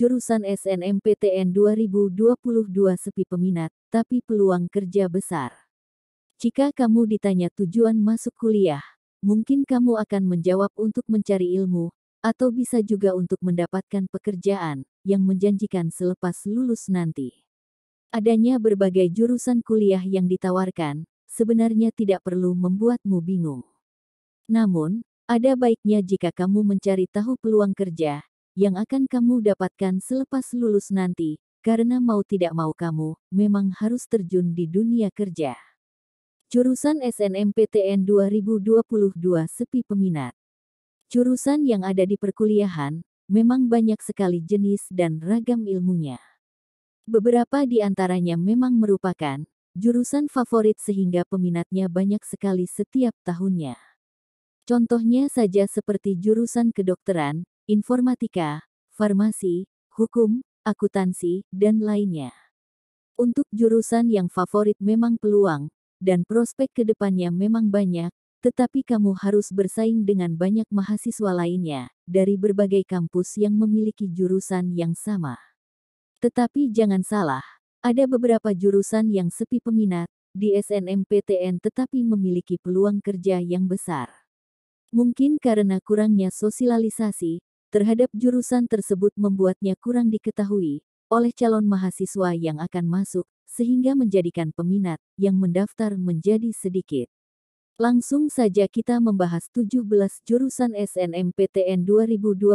jurusan SNMPTN 2022 sepi peminat, tapi peluang kerja besar. Jika kamu ditanya tujuan masuk kuliah, mungkin kamu akan menjawab untuk mencari ilmu, atau bisa juga untuk mendapatkan pekerjaan yang menjanjikan selepas lulus nanti. Adanya berbagai jurusan kuliah yang ditawarkan, sebenarnya tidak perlu membuatmu bingung. Namun, ada baiknya jika kamu mencari tahu peluang kerja yang akan kamu dapatkan selepas lulus nanti, karena mau tidak mau kamu memang harus terjun di dunia kerja. Jurusan SNMPTN 2022 sepi peminat. Jurusan yang ada di perkuliahan memang banyak sekali jenis dan ragam ilmunya. Beberapa di antaranya memang merupakan jurusan favorit sehingga peminatnya banyak sekali setiap tahunnya. Contohnya saja seperti jurusan kedokteran, informatika, farmasi, hukum, akuntansi, dan lainnya. Untuk jurusan yang favorit memang peluang, dan prospek ke depannya memang banyak, tetapi kamu harus bersaing dengan banyak mahasiswa lainnya dari berbagai kampus yang memiliki jurusan yang sama. Tetapi jangan salah, ada beberapa jurusan yang sepi peminat di SNMPTN tetapi memiliki peluang kerja yang besar. Mungkin karena kurangnya sosialisasi, terhadap jurusan tersebut membuatnya kurang diketahui oleh calon mahasiswa yang akan masuk, sehingga menjadikan peminat yang mendaftar menjadi sedikit. Langsung saja kita membahas 17 jurusan SNMPTN 2022,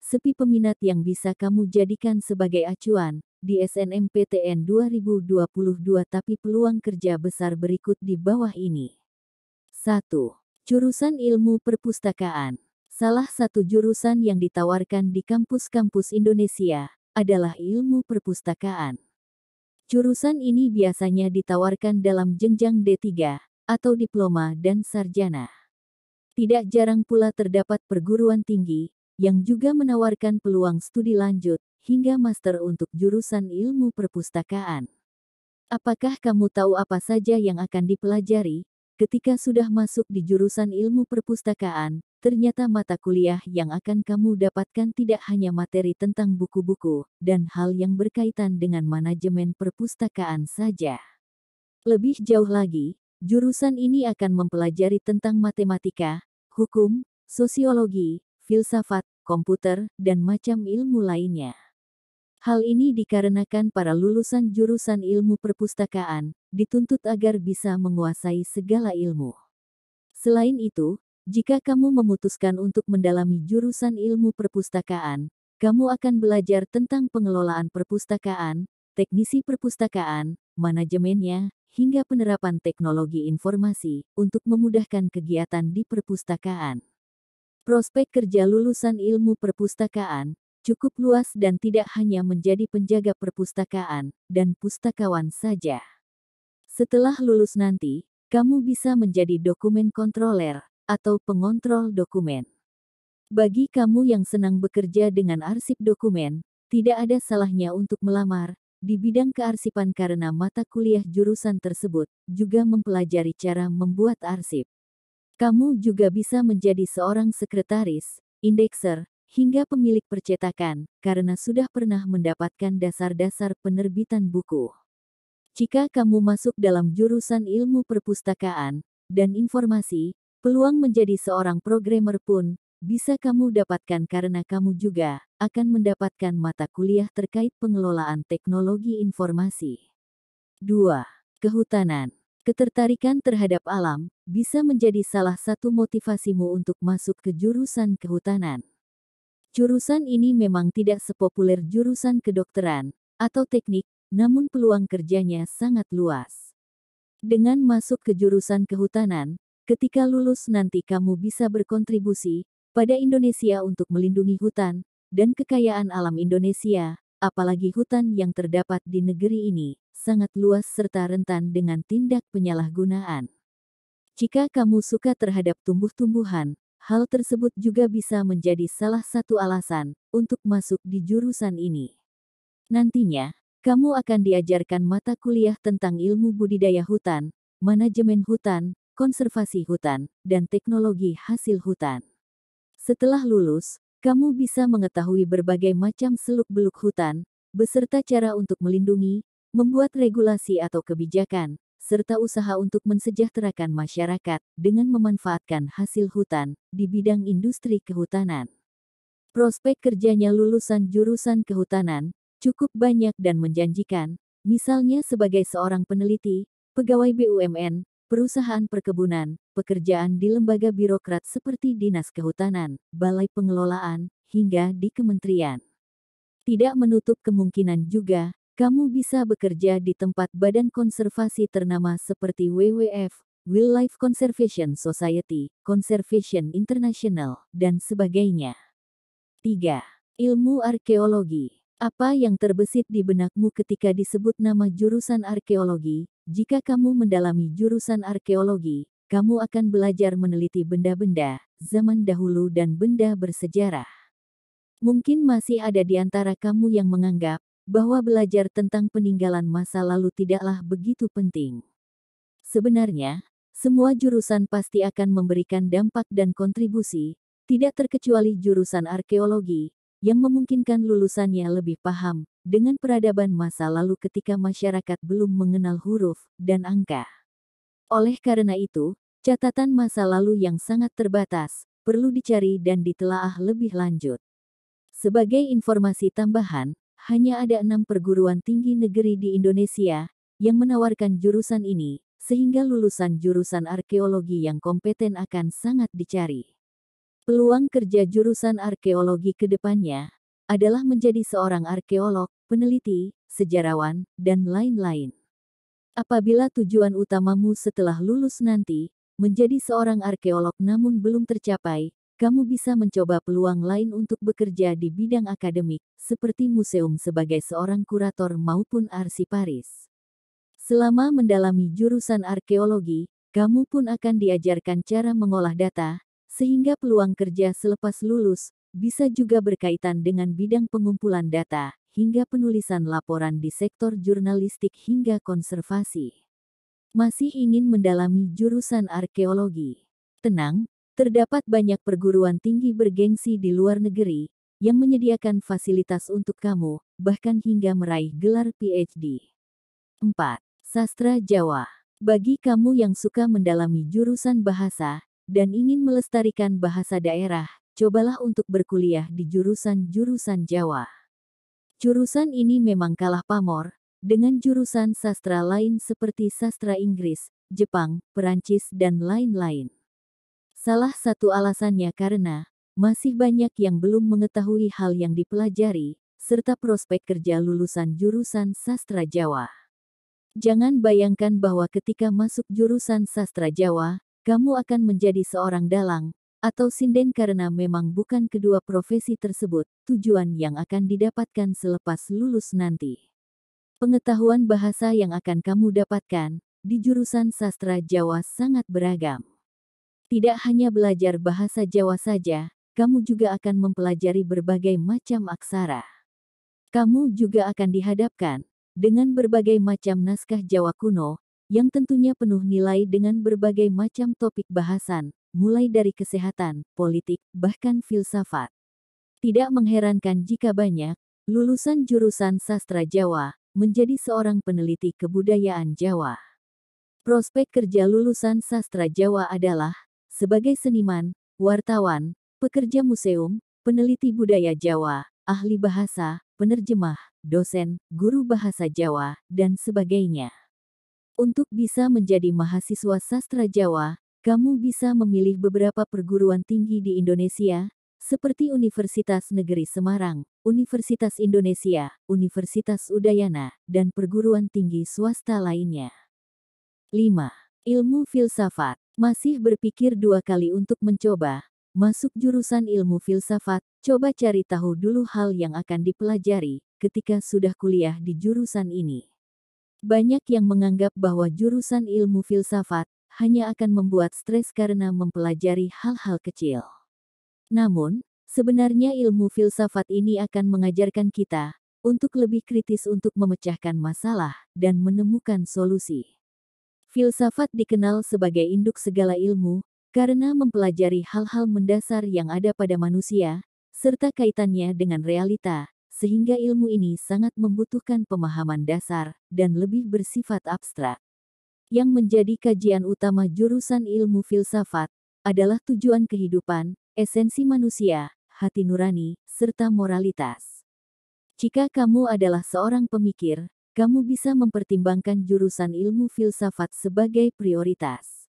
sepi peminat yang bisa kamu jadikan sebagai acuan di SNMPTN 2022 tapi peluang kerja besar berikut di bawah ini. 1. Jurusan Ilmu Perpustakaan Salah satu jurusan yang ditawarkan di kampus-kampus Indonesia adalah ilmu perpustakaan. Jurusan ini biasanya ditawarkan dalam jenjang D3 atau diploma dan sarjana. Tidak jarang pula terdapat perguruan tinggi yang juga menawarkan peluang studi lanjut hingga master untuk jurusan ilmu perpustakaan. Apakah kamu tahu apa saja yang akan dipelajari Ketika sudah masuk di jurusan ilmu perpustakaan, ternyata mata kuliah yang akan kamu dapatkan tidak hanya materi tentang buku-buku dan hal yang berkaitan dengan manajemen perpustakaan saja. Lebih jauh lagi, jurusan ini akan mempelajari tentang matematika, hukum, sosiologi, filsafat, komputer, dan macam ilmu lainnya. Hal ini dikarenakan para lulusan jurusan ilmu perpustakaan dituntut agar bisa menguasai segala ilmu. Selain itu, jika kamu memutuskan untuk mendalami jurusan ilmu perpustakaan, kamu akan belajar tentang pengelolaan perpustakaan, teknisi perpustakaan, manajemennya, hingga penerapan teknologi informasi untuk memudahkan kegiatan di perpustakaan. Prospek kerja lulusan ilmu perpustakaan cukup luas dan tidak hanya menjadi penjaga perpustakaan dan pustakawan saja. Setelah lulus nanti, kamu bisa menjadi dokumen kontroler atau pengontrol dokumen. Bagi kamu yang senang bekerja dengan arsip dokumen, tidak ada salahnya untuk melamar di bidang kearsipan karena mata kuliah jurusan tersebut juga mempelajari cara membuat arsip. Kamu juga bisa menjadi seorang sekretaris, indekser, hingga pemilik percetakan, karena sudah pernah mendapatkan dasar-dasar penerbitan buku. Jika kamu masuk dalam jurusan ilmu perpustakaan dan informasi, peluang menjadi seorang programmer pun bisa kamu dapatkan karena kamu juga akan mendapatkan mata kuliah terkait pengelolaan teknologi informasi. 2. Kehutanan Ketertarikan terhadap alam bisa menjadi salah satu motivasimu untuk masuk ke jurusan kehutanan. Jurusan ini memang tidak sepopuler jurusan kedokteran atau teknik, namun peluang kerjanya sangat luas. Dengan masuk ke jurusan kehutanan, ketika lulus nanti kamu bisa berkontribusi pada Indonesia untuk melindungi hutan dan kekayaan alam Indonesia, apalagi hutan yang terdapat di negeri ini sangat luas serta rentan dengan tindak penyalahgunaan. Jika kamu suka terhadap tumbuh-tumbuhan, Hal tersebut juga bisa menjadi salah satu alasan untuk masuk di jurusan ini. Nantinya, kamu akan diajarkan mata kuliah tentang ilmu budidaya hutan, manajemen hutan, konservasi hutan, dan teknologi hasil hutan. Setelah lulus, kamu bisa mengetahui berbagai macam seluk-beluk hutan, beserta cara untuk melindungi, membuat regulasi atau kebijakan, serta usaha untuk mensejahterakan masyarakat dengan memanfaatkan hasil hutan di bidang industri kehutanan. Prospek kerjanya lulusan jurusan kehutanan cukup banyak dan menjanjikan, misalnya sebagai seorang peneliti, pegawai BUMN, perusahaan perkebunan, pekerjaan di lembaga birokrat seperti Dinas Kehutanan, Balai Pengelolaan, hingga di kementerian. Tidak menutup kemungkinan juga kamu bisa bekerja di tempat badan konservasi ternama seperti WWF, Wildlife Conservation Society, Conservation International, dan sebagainya. 3. Ilmu arkeologi. Apa yang terbesit di benakmu ketika disebut nama jurusan arkeologi? Jika kamu mendalami jurusan arkeologi, kamu akan belajar meneliti benda-benda zaman dahulu dan benda bersejarah. Mungkin masih ada di antara kamu yang menganggap bahwa belajar tentang peninggalan masa lalu tidaklah begitu penting. Sebenarnya, semua jurusan pasti akan memberikan dampak dan kontribusi, tidak terkecuali jurusan arkeologi, yang memungkinkan lulusannya lebih paham dengan peradaban masa lalu ketika masyarakat belum mengenal huruf dan angka. Oleh karena itu, catatan masa lalu yang sangat terbatas perlu dicari dan ditelaah lebih lanjut. Sebagai informasi tambahan, hanya ada enam perguruan tinggi negeri di Indonesia yang menawarkan jurusan ini, sehingga lulusan jurusan arkeologi yang kompeten akan sangat dicari. Peluang kerja jurusan arkeologi ke depannya adalah menjadi seorang arkeolog, peneliti, sejarawan, dan lain-lain. Apabila tujuan utamamu setelah lulus nanti menjadi seorang arkeolog namun belum tercapai, kamu bisa mencoba peluang lain untuk bekerja di bidang akademik, seperti museum sebagai seorang kurator maupun arsiparis. Selama mendalami jurusan arkeologi, kamu pun akan diajarkan cara mengolah data, sehingga peluang kerja selepas lulus bisa juga berkaitan dengan bidang pengumpulan data, hingga penulisan laporan di sektor jurnalistik hingga konservasi. Masih ingin mendalami jurusan arkeologi? Tenang, Terdapat banyak perguruan tinggi bergengsi di luar negeri yang menyediakan fasilitas untuk kamu, bahkan hingga meraih gelar PhD. 4. Sastra Jawa. Bagi kamu yang suka mendalami jurusan bahasa dan ingin melestarikan bahasa daerah, cobalah untuk berkuliah di jurusan-jurusan Jawa. Jurusan ini memang kalah pamor dengan jurusan sastra lain seperti sastra Inggris, Jepang, Perancis, dan lain-lain. Salah satu alasannya karena masih banyak yang belum mengetahui hal yang dipelajari, serta prospek kerja lulusan jurusan sastra Jawa. Jangan bayangkan bahwa ketika masuk jurusan sastra Jawa, kamu akan menjadi seorang dalang atau sinden karena memang bukan kedua profesi tersebut tujuan yang akan didapatkan selepas lulus nanti. Pengetahuan bahasa yang akan kamu dapatkan di jurusan sastra Jawa sangat beragam. Tidak hanya belajar bahasa Jawa saja, kamu juga akan mempelajari berbagai macam aksara. Kamu juga akan dihadapkan dengan berbagai macam naskah Jawa kuno, yang tentunya penuh nilai dengan berbagai macam topik bahasan, mulai dari kesehatan, politik, bahkan filsafat. Tidak mengherankan jika banyak lulusan jurusan sastra Jawa menjadi seorang peneliti kebudayaan Jawa. Prospek kerja lulusan sastra Jawa adalah sebagai seniman, wartawan, pekerja museum, peneliti budaya Jawa, ahli bahasa, penerjemah, dosen, guru bahasa Jawa, dan sebagainya. Untuk bisa menjadi mahasiswa sastra Jawa, kamu bisa memilih beberapa perguruan tinggi di Indonesia, seperti Universitas Negeri Semarang, Universitas Indonesia, Universitas Udayana, dan perguruan tinggi swasta lainnya. 5. Ilmu filsafat masih berpikir dua kali untuk mencoba, masuk jurusan ilmu filsafat, coba cari tahu dulu hal yang akan dipelajari ketika sudah kuliah di jurusan ini. Banyak yang menganggap bahwa jurusan ilmu filsafat hanya akan membuat stres karena mempelajari hal-hal kecil. Namun, sebenarnya ilmu filsafat ini akan mengajarkan kita untuk lebih kritis untuk memecahkan masalah dan menemukan solusi. Filsafat dikenal sebagai induk segala ilmu, karena mempelajari hal-hal mendasar yang ada pada manusia, serta kaitannya dengan realita, sehingga ilmu ini sangat membutuhkan pemahaman dasar dan lebih bersifat abstrak. Yang menjadi kajian utama jurusan ilmu filsafat adalah tujuan kehidupan, esensi manusia, hati nurani, serta moralitas. Jika kamu adalah seorang pemikir, kamu bisa mempertimbangkan jurusan ilmu filsafat sebagai prioritas.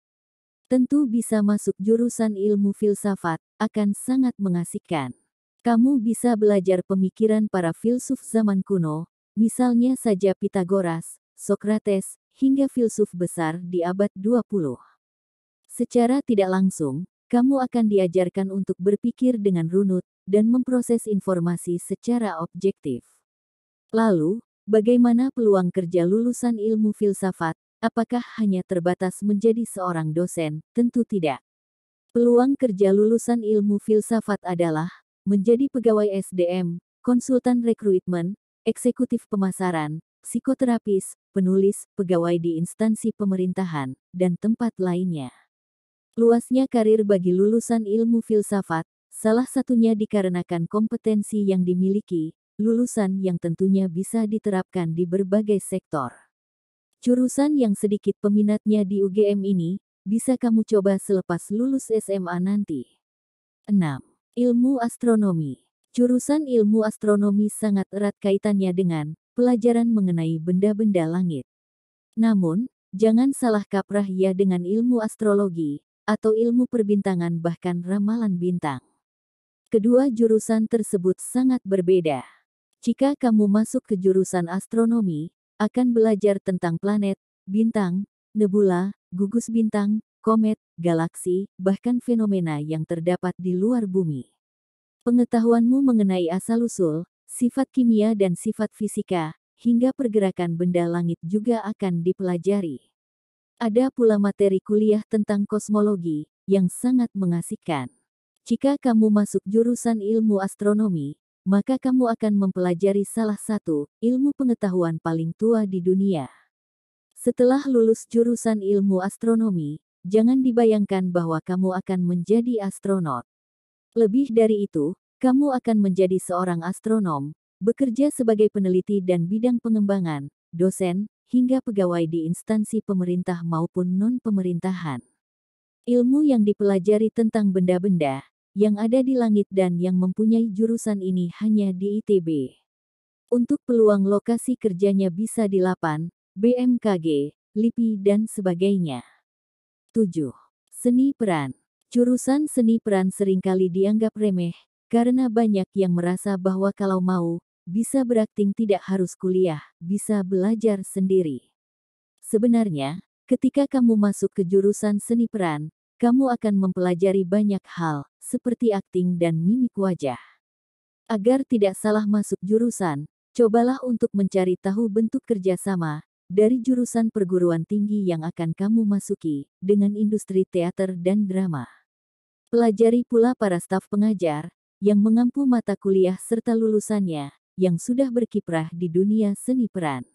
Tentu bisa masuk jurusan ilmu filsafat, akan sangat mengasihkan. Kamu bisa belajar pemikiran para filsuf zaman kuno, misalnya saja Pitagoras, Sokrates, hingga filsuf besar di abad 20. Secara tidak langsung, kamu akan diajarkan untuk berpikir dengan runut dan memproses informasi secara objektif. Lalu, Bagaimana peluang kerja lulusan ilmu filsafat? Apakah hanya terbatas menjadi seorang dosen? Tentu tidak. Peluang kerja lulusan ilmu filsafat adalah menjadi pegawai SDM, konsultan rekrutmen, eksekutif pemasaran, psikoterapis, penulis, pegawai di instansi pemerintahan, dan tempat lainnya. Luasnya karir bagi lulusan ilmu filsafat, salah satunya dikarenakan kompetensi yang dimiliki, lulusan yang tentunya bisa diterapkan di berbagai sektor. Jurusan yang sedikit peminatnya di UGM ini, bisa kamu coba selepas lulus SMA nanti. 6. Ilmu Astronomi Jurusan ilmu astronomi sangat erat kaitannya dengan pelajaran mengenai benda-benda langit. Namun, jangan salah kaprah ya dengan ilmu astrologi, atau ilmu perbintangan bahkan ramalan bintang. Kedua jurusan tersebut sangat berbeda. Jika kamu masuk ke jurusan astronomi, akan belajar tentang planet, bintang, nebula, gugus bintang, komet, galaksi, bahkan fenomena yang terdapat di luar bumi. Pengetahuanmu mengenai asal-usul, sifat kimia dan sifat fisika, hingga pergerakan benda langit juga akan dipelajari. Ada pula materi kuliah tentang kosmologi, yang sangat mengasihkan. Jika kamu masuk jurusan ilmu astronomi, maka kamu akan mempelajari salah satu ilmu pengetahuan paling tua di dunia. Setelah lulus jurusan ilmu astronomi, jangan dibayangkan bahwa kamu akan menjadi astronot. Lebih dari itu, kamu akan menjadi seorang astronom, bekerja sebagai peneliti dan bidang pengembangan, dosen, hingga pegawai di instansi pemerintah maupun non-pemerintahan. Ilmu yang dipelajari tentang benda-benda, yang ada di langit dan yang mempunyai jurusan ini hanya di ITB. Untuk peluang lokasi kerjanya bisa di Lapan, BMKG, LIPI dan sebagainya. 7. Seni Peran Jurusan seni peran seringkali dianggap remeh, karena banyak yang merasa bahwa kalau mau, bisa berakting tidak harus kuliah, bisa belajar sendiri. Sebenarnya, ketika kamu masuk ke jurusan seni peran, kamu akan mempelajari banyak hal, seperti akting dan mimik wajah. Agar tidak salah masuk jurusan, cobalah untuk mencari tahu bentuk kerjasama dari jurusan perguruan tinggi yang akan kamu masuki dengan industri teater dan drama. Pelajari pula para staf pengajar yang mengampu mata kuliah serta lulusannya yang sudah berkiprah di dunia seni peran.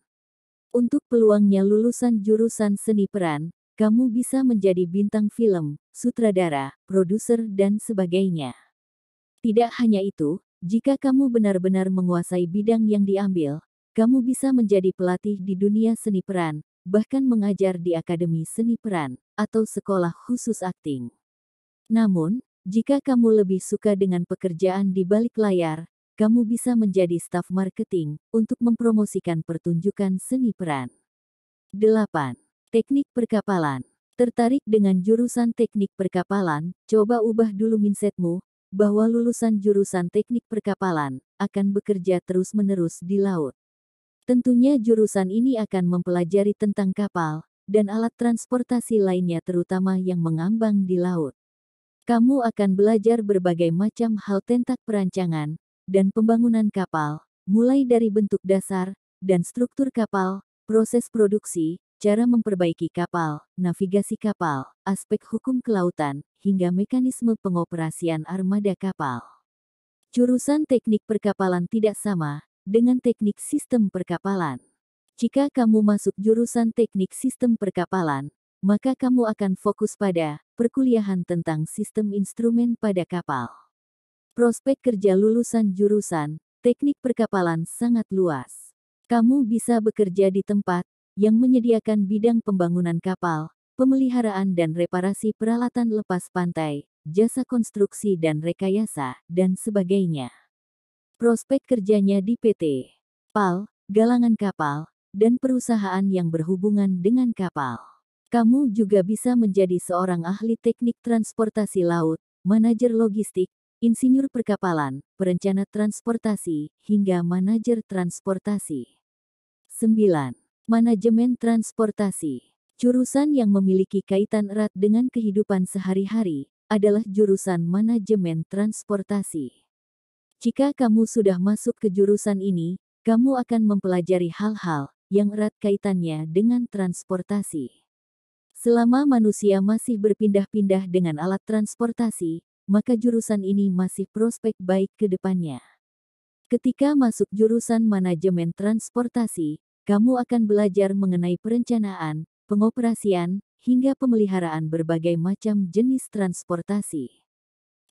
Untuk peluangnya lulusan jurusan seni peran, kamu bisa menjadi bintang film, sutradara, produser, dan sebagainya. Tidak hanya itu, jika kamu benar-benar menguasai bidang yang diambil, kamu bisa menjadi pelatih di dunia seni peran, bahkan mengajar di akademi seni peran atau sekolah khusus akting. Namun, jika kamu lebih suka dengan pekerjaan di balik layar, kamu bisa menjadi staf marketing untuk mempromosikan pertunjukan seni peran. 8. Teknik perkapalan. Tertarik dengan jurusan teknik perkapalan? Coba ubah dulu mindsetmu bahwa lulusan jurusan teknik perkapalan akan bekerja terus-menerus di laut. Tentunya jurusan ini akan mempelajari tentang kapal dan alat transportasi lainnya terutama yang mengambang di laut. Kamu akan belajar berbagai macam hal tentang perancangan dan pembangunan kapal, mulai dari bentuk dasar dan struktur kapal, proses produksi, cara memperbaiki kapal, navigasi kapal, aspek hukum kelautan, hingga mekanisme pengoperasian armada kapal. Jurusan teknik perkapalan tidak sama dengan teknik sistem perkapalan. Jika kamu masuk jurusan teknik sistem perkapalan, maka kamu akan fokus pada perkuliahan tentang sistem instrumen pada kapal. Prospek kerja lulusan jurusan teknik perkapalan sangat luas. Kamu bisa bekerja di tempat yang menyediakan bidang pembangunan kapal, pemeliharaan dan reparasi peralatan lepas pantai, jasa konstruksi dan rekayasa, dan sebagainya. Prospek kerjanya di PT PAL, galangan kapal, dan perusahaan yang berhubungan dengan kapal. Kamu juga bisa menjadi seorang ahli teknik transportasi laut, manajer logistik, insinyur perkapalan, perencana transportasi, hingga manajer transportasi. 9. Manajemen Transportasi Jurusan yang memiliki kaitan erat dengan kehidupan sehari-hari adalah jurusan manajemen transportasi. Jika kamu sudah masuk ke jurusan ini, kamu akan mempelajari hal-hal yang erat kaitannya dengan transportasi. Selama manusia masih berpindah-pindah dengan alat transportasi, maka jurusan ini masih prospek baik ke depannya. Ketika masuk jurusan manajemen transportasi, kamu akan belajar mengenai perencanaan, pengoperasian, hingga pemeliharaan berbagai macam jenis transportasi.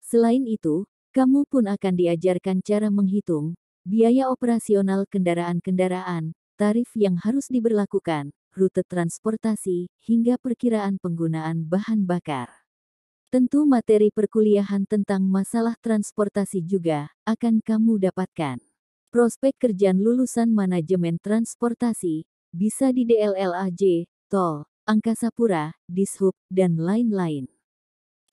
Selain itu, kamu pun akan diajarkan cara menghitung biaya operasional kendaraan-kendaraan, tarif yang harus diberlakukan, rute transportasi, hingga perkiraan penggunaan bahan bakar. Tentu materi perkuliahan tentang masalah transportasi juga akan kamu dapatkan. Prospek kerjaan lulusan manajemen transportasi, bisa di DLLAJ, Tol, Angkasa Pura, Dishub, dan lain-lain.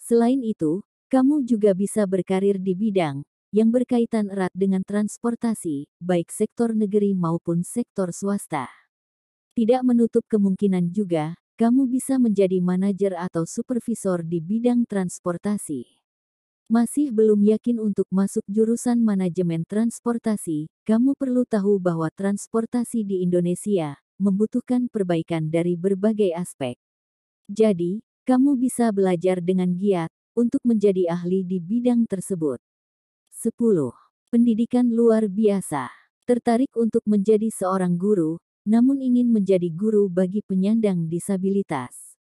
Selain itu, kamu juga bisa berkarir di bidang yang berkaitan erat dengan transportasi, baik sektor negeri maupun sektor swasta. Tidak menutup kemungkinan juga, kamu bisa menjadi manajer atau supervisor di bidang transportasi. Masih belum yakin untuk masuk jurusan manajemen transportasi, kamu perlu tahu bahwa transportasi di Indonesia membutuhkan perbaikan dari berbagai aspek. Jadi, kamu bisa belajar dengan giat untuk menjadi ahli di bidang tersebut. 10. Pendidikan luar biasa. Tertarik untuk menjadi seorang guru, namun ingin menjadi guru bagi penyandang disabilitas.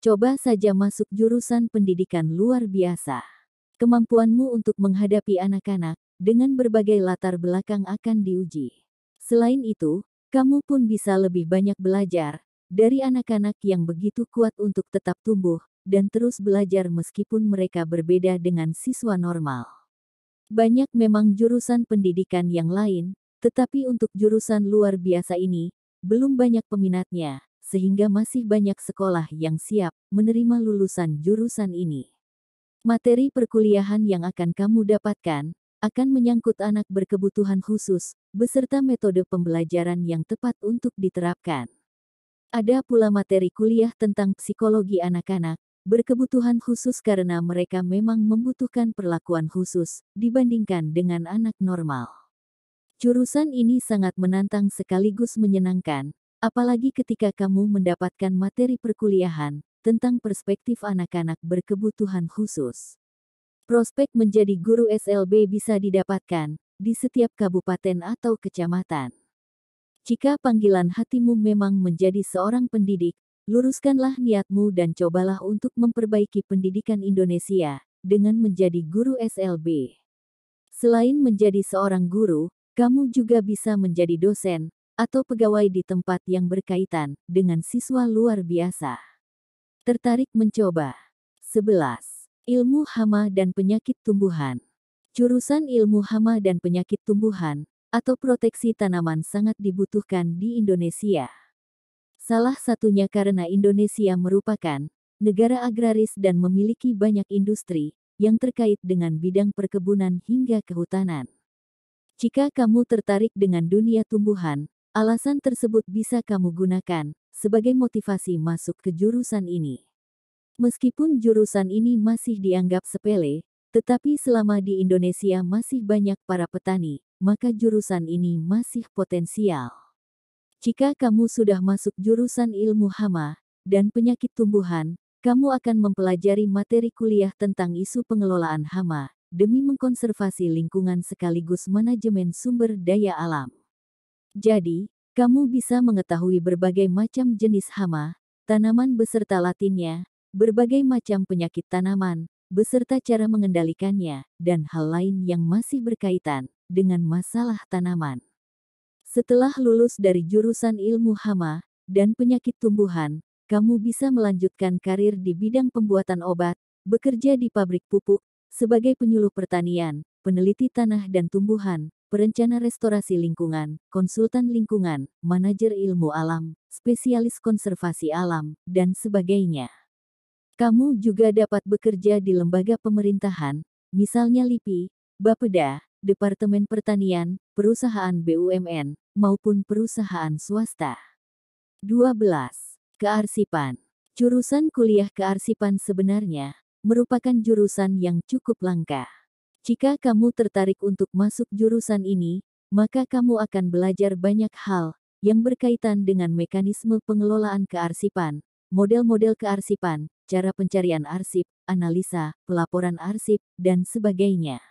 Coba saja masuk jurusan pendidikan luar biasa. Kemampuanmu untuk menghadapi anak-anak dengan berbagai latar belakang akan diuji. Selain itu, kamu pun bisa lebih banyak belajar dari anak-anak yang begitu kuat untuk tetap tumbuh dan terus belajar meskipun mereka berbeda dengan siswa normal. Banyak memang jurusan pendidikan yang lain, tetapi untuk jurusan luar biasa ini, belum banyak peminatnya, sehingga masih banyak sekolah yang siap menerima lulusan jurusan ini. Materi perkuliahan yang akan kamu dapatkan akan menyangkut anak berkebutuhan khusus, beserta metode pembelajaran yang tepat untuk diterapkan. Ada pula materi kuliah tentang psikologi anak-anak berkebutuhan khusus karena mereka memang membutuhkan perlakuan khusus dibandingkan dengan anak normal. Jurusan ini sangat menantang sekaligus menyenangkan, apalagi ketika kamu mendapatkan materi perkuliahan tentang perspektif anak-anak berkebutuhan khusus. Prospek menjadi guru SLB bisa didapatkan di setiap kabupaten atau kecamatan. Jika panggilan hatimu memang menjadi seorang pendidik, luruskanlah niatmu dan cobalah untuk memperbaiki pendidikan Indonesia dengan menjadi guru SLB. Selain menjadi seorang guru, kamu juga bisa menjadi dosen atau pegawai di tempat yang berkaitan dengan siswa luar biasa. Tertarik mencoba. 11. Ilmu hama dan penyakit tumbuhan. Jurusan ilmu hama dan penyakit tumbuhan atau proteksi tanaman sangat dibutuhkan di Indonesia. Salah satunya karena Indonesia merupakan negara agraris dan memiliki banyak industri yang terkait dengan bidang perkebunan hingga kehutanan. Jika kamu tertarik dengan dunia tumbuhan, alasan tersebut bisa kamu gunakan sebagai motivasi masuk ke jurusan ini. Meskipun jurusan ini masih dianggap sepele, tetapi selama di Indonesia masih banyak para petani, maka jurusan ini masih potensial. Jika kamu sudah masuk jurusan ilmu hama dan penyakit tumbuhan, kamu akan mempelajari materi kuliah tentang isu pengelolaan hama, demi mengkonservasi lingkungan sekaligus manajemen sumber daya alam. Jadi, kamu bisa mengetahui berbagai macam jenis hama, tanaman beserta latinnya, berbagai macam penyakit tanaman, beserta cara mengendalikannya, dan hal lain yang masih berkaitan dengan masalah tanaman. Setelah lulus dari jurusan ilmu hama dan penyakit tumbuhan, kamu bisa melanjutkan karir di bidang pembuatan obat, bekerja di pabrik pupuk, sebagai penyuluh pertanian, peneliti tanah dan tumbuhan, perencana restorasi lingkungan, konsultan lingkungan, manajer ilmu alam, spesialis konservasi alam, dan sebagainya. Kamu juga dapat bekerja di lembaga pemerintahan, misalnya LIPI, Bapeda, Departemen Pertanian, perusahaan BUMN, maupun perusahaan swasta. 12. Kearsipan Jurusan kuliah kearsipan sebenarnya merupakan jurusan yang cukup langka. Jika kamu tertarik untuk masuk jurusan ini, maka kamu akan belajar banyak hal yang berkaitan dengan mekanisme pengelolaan kearsipan, model-model kearsipan, cara pencarian arsip, analisa, pelaporan arsip, dan sebagainya.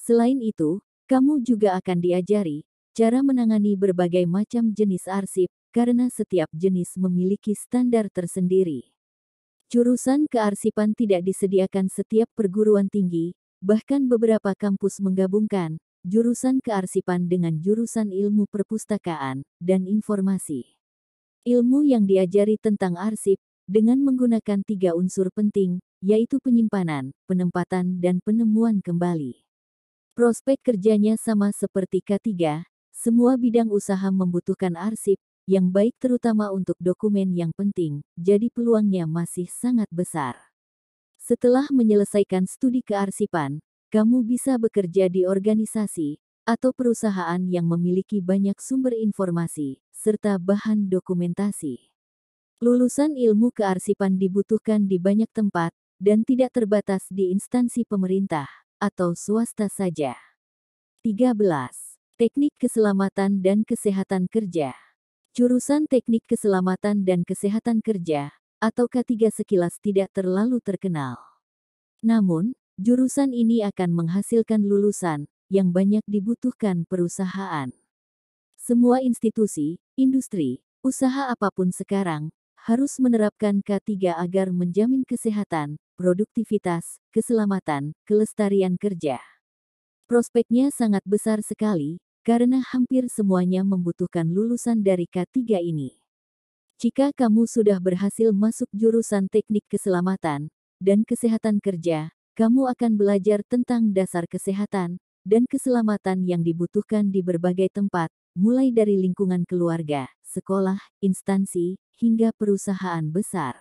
Selain itu, kamu juga akan diajari cara menangani berbagai macam jenis arsip, karena setiap jenis memiliki standar tersendiri. Jurusan kearsipan tidak disediakan setiap perguruan tinggi, Bahkan beberapa kampus menggabungkan jurusan kearsipan dengan jurusan ilmu perpustakaan dan informasi. Ilmu yang diajari tentang arsip dengan menggunakan tiga unsur penting, yaitu penyimpanan, penempatan, dan penemuan kembali. Prospek kerjanya sama seperti K3, semua bidang usaha membutuhkan arsip yang baik terutama untuk dokumen yang penting, jadi peluangnya masih sangat besar. Setelah menyelesaikan studi kearsipan, kamu bisa bekerja di organisasi atau perusahaan yang memiliki banyak sumber informasi serta bahan dokumentasi. Lulusan ilmu kearsipan dibutuhkan di banyak tempat dan tidak terbatas di instansi pemerintah atau swasta saja. 13. Teknik Keselamatan dan Kesehatan Kerja Jurusan Teknik Keselamatan dan Kesehatan Kerja atau K3 sekilas tidak terlalu terkenal. Namun, jurusan ini akan menghasilkan lulusan yang banyak dibutuhkan perusahaan. Semua institusi, industri, usaha apapun sekarang harus menerapkan K3 agar menjamin kesehatan, produktivitas, keselamatan, kelestarian kerja. Prospeknya sangat besar sekali karena hampir semuanya membutuhkan lulusan dari K3 ini. Jika kamu sudah berhasil masuk jurusan teknik keselamatan dan kesehatan kerja, kamu akan belajar tentang dasar kesehatan dan keselamatan yang dibutuhkan di berbagai tempat, mulai dari lingkungan keluarga, sekolah, instansi, hingga perusahaan besar.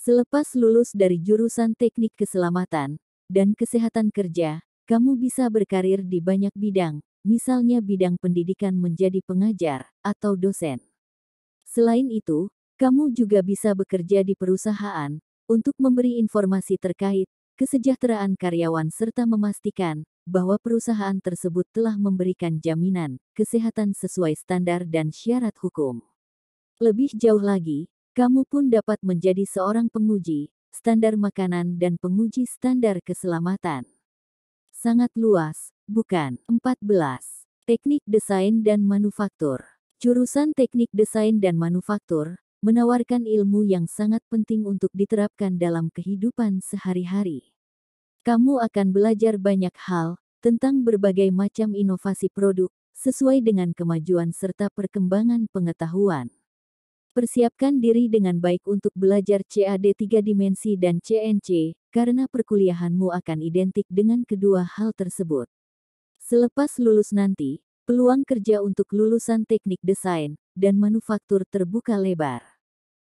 Selepas lulus dari jurusan teknik keselamatan dan kesehatan kerja, kamu bisa berkarir di banyak bidang, misalnya bidang pendidikan menjadi pengajar atau dosen. Selain itu, kamu juga bisa bekerja di perusahaan untuk memberi informasi terkait kesejahteraan karyawan serta memastikan bahwa perusahaan tersebut telah memberikan jaminan kesehatan sesuai standar dan syarat hukum. Lebih jauh lagi, kamu pun dapat menjadi seorang penguji standar makanan dan penguji standar keselamatan. Sangat luas, bukan? 14. Teknik desain dan manufaktur. Jurusan Teknik Desain dan Manufaktur menawarkan ilmu yang sangat penting untuk diterapkan dalam kehidupan sehari-hari. Kamu akan belajar banyak hal tentang berbagai macam inovasi produk sesuai dengan kemajuan serta perkembangan pengetahuan. Persiapkan diri dengan baik untuk belajar CAD tiga dimensi dan CNC, karena perkuliahanmu akan identik dengan kedua hal tersebut. Selepas lulus nanti, peluang kerja untuk lulusan teknik desain dan manufaktur terbuka lebar.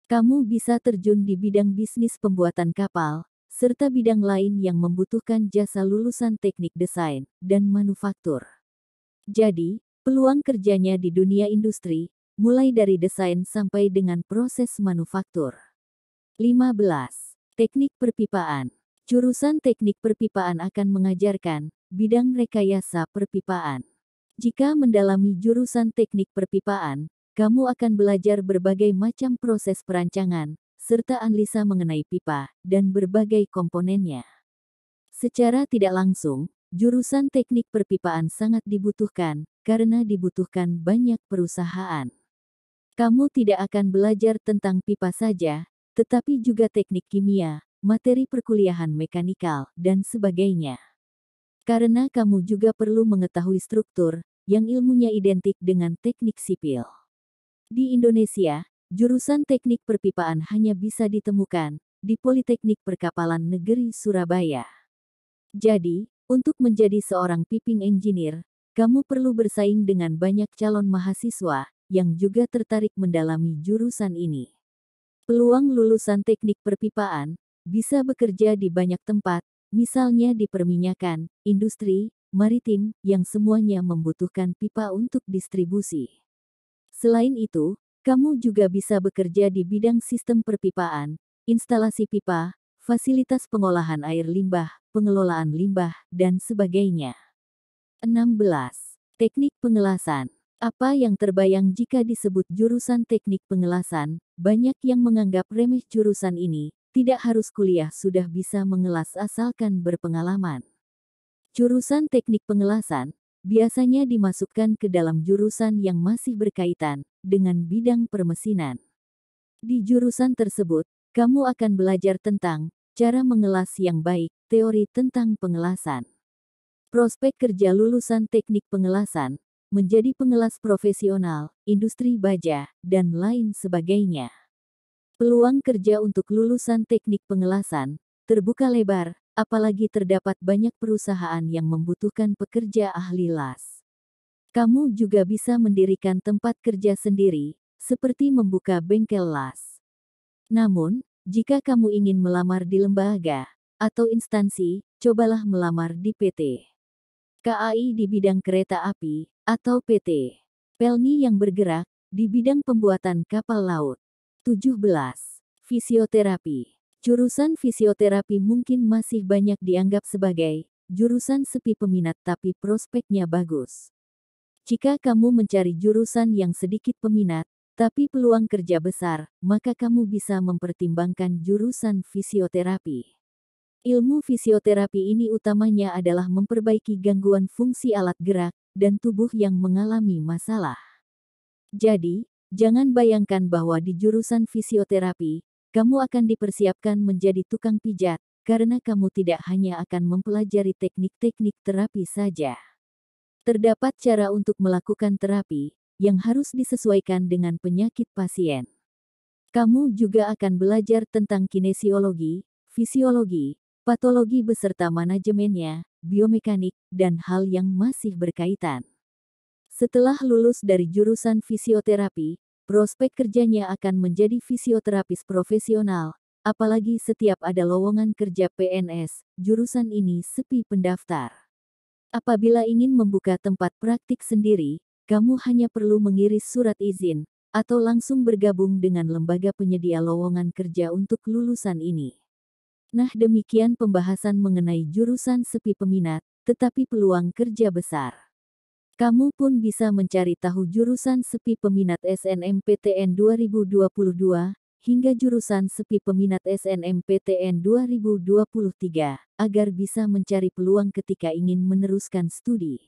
Kamu bisa terjun di bidang bisnis pembuatan kapal, serta bidang lain yang membutuhkan jasa lulusan teknik desain dan manufaktur. Jadi, peluang kerjanya di dunia industri, mulai dari desain sampai dengan proses manufaktur. 15. Teknik perpipaan Jurusan teknik perpipaan akan mengajarkan bidang rekayasa perpipaan. Jika mendalami jurusan teknik perpipaan, kamu akan belajar berbagai macam proses perancangan, serta analisa mengenai pipa, dan berbagai komponennya. Secara tidak langsung, jurusan teknik perpipaan sangat dibutuhkan, karena dibutuhkan banyak perusahaan. Kamu tidak akan belajar tentang pipa saja, tetapi juga teknik kimia, materi perkuliahan mekanikal, dan sebagainya. Karena kamu juga perlu mengetahui struktur, yang ilmunya identik dengan teknik sipil. Di Indonesia, jurusan teknik perpipaan hanya bisa ditemukan di Politeknik Perkapalan Negeri Surabaya. Jadi, untuk menjadi seorang piping engineer, kamu perlu bersaing dengan banyak calon mahasiswa yang juga tertarik mendalami jurusan ini. Peluang lulusan teknik perpipaan bisa bekerja di banyak tempat, Misalnya di perminyakan, industri, maritim, yang semuanya membutuhkan pipa untuk distribusi. Selain itu, kamu juga bisa bekerja di bidang sistem perpipaan, instalasi pipa, fasilitas pengolahan air limbah, pengelolaan limbah, dan sebagainya. 16. Teknik pengelasan apa yang terbayang jika disebut jurusan teknik pengelasan, banyak yang menganggap remeh jurusan ini, tidak harus kuliah sudah bisa mengelas asalkan berpengalaman. Jurusan teknik pengelasan biasanya dimasukkan ke dalam jurusan yang masih berkaitan dengan bidang permesinan. Di jurusan tersebut, kamu akan belajar tentang cara mengelas yang baik, teori tentang pengelasan. Prospek kerja lulusan teknik pengelasan menjadi pengelas profesional, industri baja, dan lain sebagainya. Peluang kerja untuk lulusan teknik pengelasan terbuka lebar, apalagi terdapat banyak perusahaan yang membutuhkan pekerja ahli las. Kamu juga bisa mendirikan tempat kerja sendiri, seperti membuka bengkel las. Namun, jika kamu ingin melamar di lembaga atau instansi, cobalah melamar di PT. KAI di bidang kereta api atau PT. Pelni yang bergerak di bidang pembuatan kapal laut. 17. Fisioterapi Jurusan fisioterapi mungkin masih banyak dianggap sebagai jurusan sepi peminat tapi prospeknya bagus. Jika kamu mencari jurusan yang sedikit peminat, tapi peluang kerja besar, maka kamu bisa mempertimbangkan jurusan fisioterapi. Ilmu fisioterapi ini utamanya adalah memperbaiki gangguan fungsi alat gerak dan tubuh yang mengalami masalah. Jadi, Jangan bayangkan bahwa di jurusan fisioterapi, kamu akan dipersiapkan menjadi tukang pijat, karena kamu tidak hanya akan mempelajari teknik-teknik terapi saja. Terdapat cara untuk melakukan terapi, yang harus disesuaikan dengan penyakit pasien. Kamu juga akan belajar tentang kinesiologi, fisiologi, patologi beserta manajemennya, biomekanik, dan hal yang masih berkaitan. Setelah lulus dari jurusan fisioterapi, prospek kerjanya akan menjadi fisioterapis profesional, apalagi setiap ada lowongan kerja PNS, jurusan ini sepi pendaftar. Apabila ingin membuka tempat praktik sendiri, kamu hanya perlu mengiris surat izin, atau langsung bergabung dengan lembaga penyedia lowongan kerja untuk lulusan ini. Nah demikian pembahasan mengenai jurusan sepi peminat, tetapi peluang kerja besar. Kamu pun bisa mencari tahu jurusan sepi peminat SNMPTN 2022 hingga jurusan sepi peminat SNMPTN 2023 agar bisa mencari peluang ketika ingin meneruskan studi.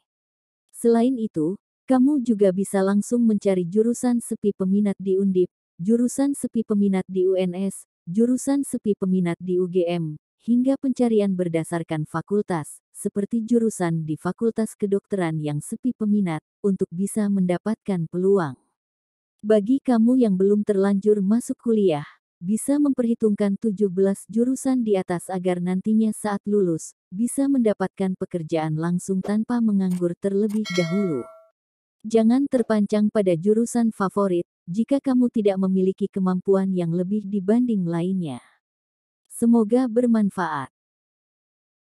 Selain itu, kamu juga bisa langsung mencari jurusan sepi peminat di Undip, jurusan sepi peminat di UNS, jurusan sepi peminat di UGM, hingga pencarian berdasarkan fakultas, seperti jurusan di Fakultas Kedokteran yang sepi peminat, untuk bisa mendapatkan peluang. Bagi kamu yang belum terlanjur masuk kuliah, bisa memperhitungkan 17 jurusan di atas agar nantinya saat lulus, bisa mendapatkan pekerjaan langsung tanpa menganggur terlebih dahulu. Jangan terpancang pada jurusan favorit, jika kamu tidak memiliki kemampuan yang lebih dibanding lainnya. Semoga bermanfaat.